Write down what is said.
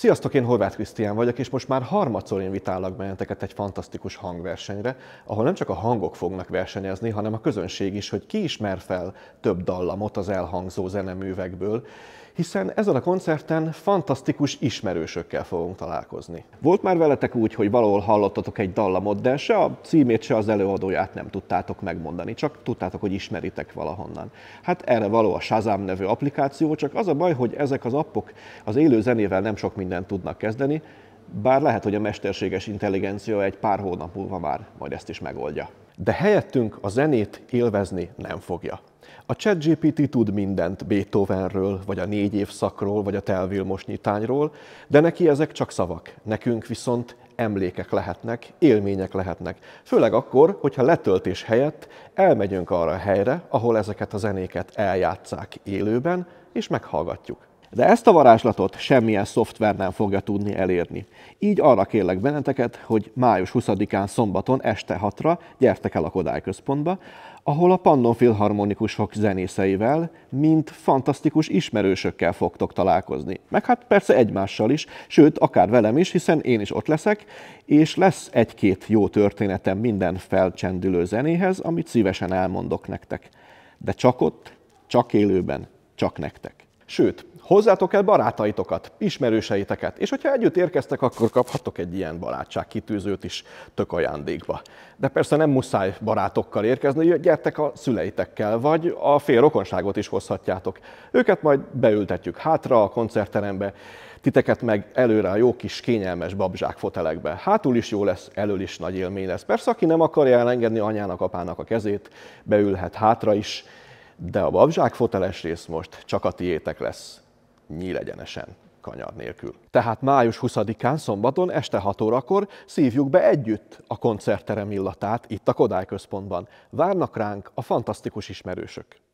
Sziasztok, én Horváth Krisztián vagyok, és most már harmadszor invitállak benneteket egy fantasztikus hangversenyre, ahol nem csak a hangok fognak versenyezni, hanem a közönség is, hogy ki ismer fel több dallamot az elhangzó zeneművekből, hiszen ezen a koncerten fantasztikus ismerősökkel fogunk találkozni. Volt már veletek úgy, hogy valahol hallottatok egy dallamot, de se a címét, se az előadóját nem tudtátok megmondani, csak tudtátok, hogy ismeritek valahonnan. Hát erre való a Shazam nevű applikáció, csak az a baj, hogy ezek az appok az élő zenével nem sok mindent tudnak kezdeni, bár lehet, hogy a mesterséges intelligencia egy pár hónap múlva már majd ezt is megoldja de helyettünk a zenét élvezni nem fogja. A ChatGPT tud mindent Beethovenről, vagy a négy évszakról, vagy a telvilmos nyitányról, de neki ezek csak szavak, nekünk viszont emlékek lehetnek, élmények lehetnek. Főleg akkor, hogyha letöltés helyett elmegyünk arra a helyre, ahol ezeket a zenéket eljátszák élőben, és meghallgatjuk. De ezt a varázslatot semmilyen szoftver nem fogja tudni elérni. Így arra kérlek benneteket, hogy május 20-án szombaton este 6-ra gyertek el a Kodály központba, ahol a Pannon Filharmonikusok zenészeivel, mint fantasztikus ismerősökkel fogtok találkozni. Meg hát persze egymással is, sőt, akár velem is, hiszen én is ott leszek, és lesz egy-két jó történetem minden felcsendülő zenéhez, amit szívesen elmondok nektek. De csak ott, csak élőben, csak nektek. Sőt, Hozzátok el barátaitokat, ismerőseiteket, és hogyha együtt érkeztek, akkor kaphatok egy ilyen barátság kitűzőt is tök ajándékba. De persze nem muszáj barátokkal érkezni, gyertek a szüleitekkel, vagy a fél rokonságot is hozhatjátok. Őket majd beültetjük hátra a koncertterembe, titeket meg előre a jó kis kényelmes babzsák fotelekbe. Hátul is jó lesz, elől is nagy élmény lesz. Persze, aki nem akarja elengedni anyának, apának a kezét, beülhet hátra is, de a babzsák foteles rész most csak a tiétek lesz nyílegyenesen kanyar nélkül. Tehát május 20-án szombaton este 6 órakor szívjuk be együtt a koncertterem illatát itt a Kodály Központban. Várnak ránk a fantasztikus ismerősök.